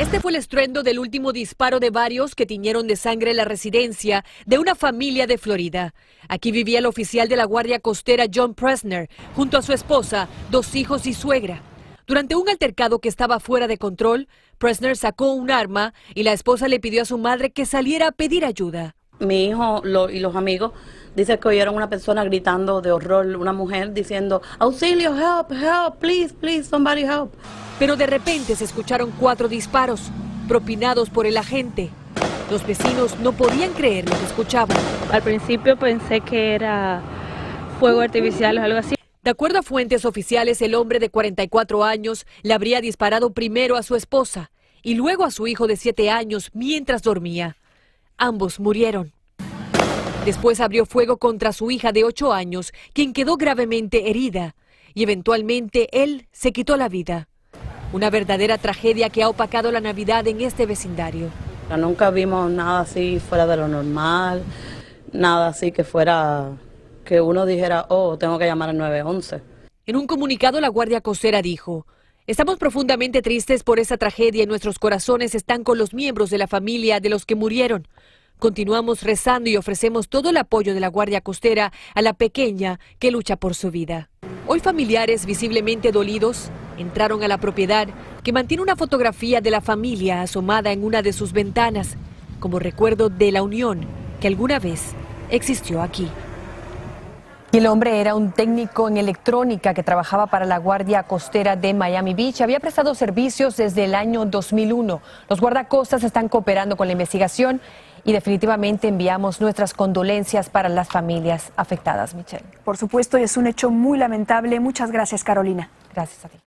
Este fue el estruendo del último disparo de varios que tiñeron de sangre la residencia de una familia de Florida. Aquí vivía el oficial de la Guardia Costera John Presner, junto a su esposa, dos hijos y suegra. Durante un altercado que estaba fuera de control, Presner sacó un arma y la esposa le pidió a su madre que saliera a pedir ayuda. Mi hijo y los amigos dicen que oyeron una persona gritando de horror, una mujer diciendo, auxilio, help, help, please, please, somebody help. Pero de repente se escucharon cuatro disparos, propinados por el agente. Los vecinos no podían creer lo que escuchaban. Al principio pensé que era fuego artificial o algo así. De acuerdo a fuentes oficiales, el hombre de 44 años le habría disparado primero a su esposa y luego a su hijo de 7 años mientras dormía. Ambos murieron. Después abrió fuego contra su hija de 8 años, quien quedó gravemente herida, y eventualmente él se quitó la vida. Una verdadera tragedia que ha opacado la Navidad en este vecindario. Nunca vimos nada así fuera de lo normal, nada así que fuera que uno dijera, oh, tengo que llamar al 911. En un comunicado la Guardia Costera dijo, estamos profundamente tristes por esa tragedia y nuestros corazones están con los miembros de la familia de los que murieron. Continuamos rezando y ofrecemos todo el apoyo de la Guardia Costera a la pequeña que lucha por su vida. Hoy familiares visiblemente dolidos Entraron a la propiedad, que mantiene una fotografía de la familia asomada en una de sus ventanas, como recuerdo de la unión que alguna vez existió aquí. El hombre era un técnico en electrónica que trabajaba para la Guardia Costera de Miami Beach. Había prestado servicios desde el año 2001. Los guardacostas están cooperando con la investigación y definitivamente enviamos nuestras condolencias para las familias afectadas, Michelle. Por supuesto, es un hecho muy lamentable. Muchas gracias, Carolina. Gracias a ti.